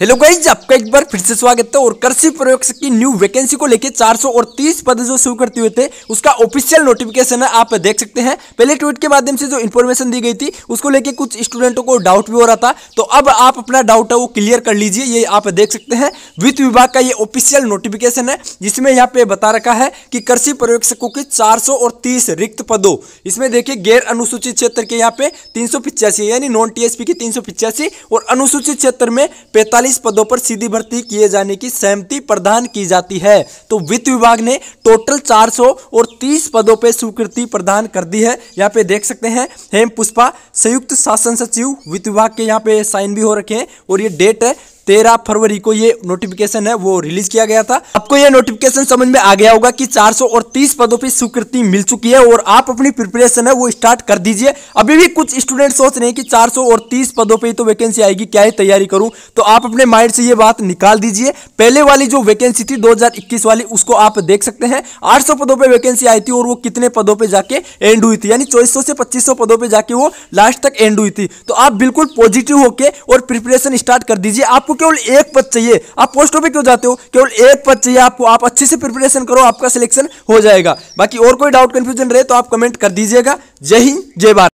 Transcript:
hello guys आपका एक बार फिर से स्वागत है और कृषि प्रयोग की न्यू वैकेंसी को लेके 430 पद जो शुरू करते हुए थे उसका ऑफिशियल नोटिफिकेशन है आप देख सकते हैं पहले ट्वीट के माध्यम से जो इन्फॉर्मेशन दी गई थी उसको लेके कुछ स्टूडेंटों को डाउट भी हो रहा था तो अब आप अपना डाउट है वो क्लियर कर लीजिए ये आप देख सकते हैं वित्त विभाग का ये ऑफिशियल नोटिफिकेशन है जिसमें यहाँ पे बता रखा है कि कृषि प्रयोगकों के चार रिक्त पदों इसमें देखिए गैर अनुसूचित क्षेत्र के यहाँ पे तीन यानी नॉन टी के तीन और अनुसूचित क्षेत्र में पैंतालीस चालीस पदों पर सीधी भर्ती किए जाने की सहमति प्रदान की जाती है तो वित्त विभाग ने टोटल 400 और 30 पदों पर स्वीकृति प्रदान कर दी है यहाँ पे देख सकते हैं हेम पुष्पा संयुक्त शासन सचिव वित्त विभाग के यहाँ पे साइन भी हो रखे हैं और ये डेट है तेरह फरवरी को ये नोटिफिकेशन है वो रिलीज किया गया था आपको ये नोटिफिकेशन समझ में आ गया होगा कि तीस पदों पर स्वीकृति मिल चुकी है और आप अपनी प्रिपरेशन है वो स्टार्ट कर दीजिए अभी भी कुछ स्टूडेंट सोच रहे हैं कि 430 पदों पर तो वैकेंसी आएगी क्या ही तैयारी करूं तो आप अपने माइंड से ये बात निकाल दीजिए पहले वाली जो वैकेंसी थी दो वाली उसको आप देख सकते हैं आठ पदों पर वैकेंसी आई थी और वो कितने पदों पर जाके एंड हुई थी यानी चौबीस से पच्चीस पदों पर जाके वो लास्ट तक एंड हुई थी तो आप बिल्कुल पॉजिटिव होकर और प्रिपरेशन स्टार्ट कर दीजिए आपको केवल एक पद चाहिए आप पोस्टों पे क्यों जाते हो केवल एक पद चाहिए आपको आप अच्छे से प्रिपरेशन करो आपका सिलेक्शन हो जाएगा बाकी और कोई डाउट कंफ्यूजन रहे तो आप कमेंट कर दीजिएगा जय हिंद जय भारत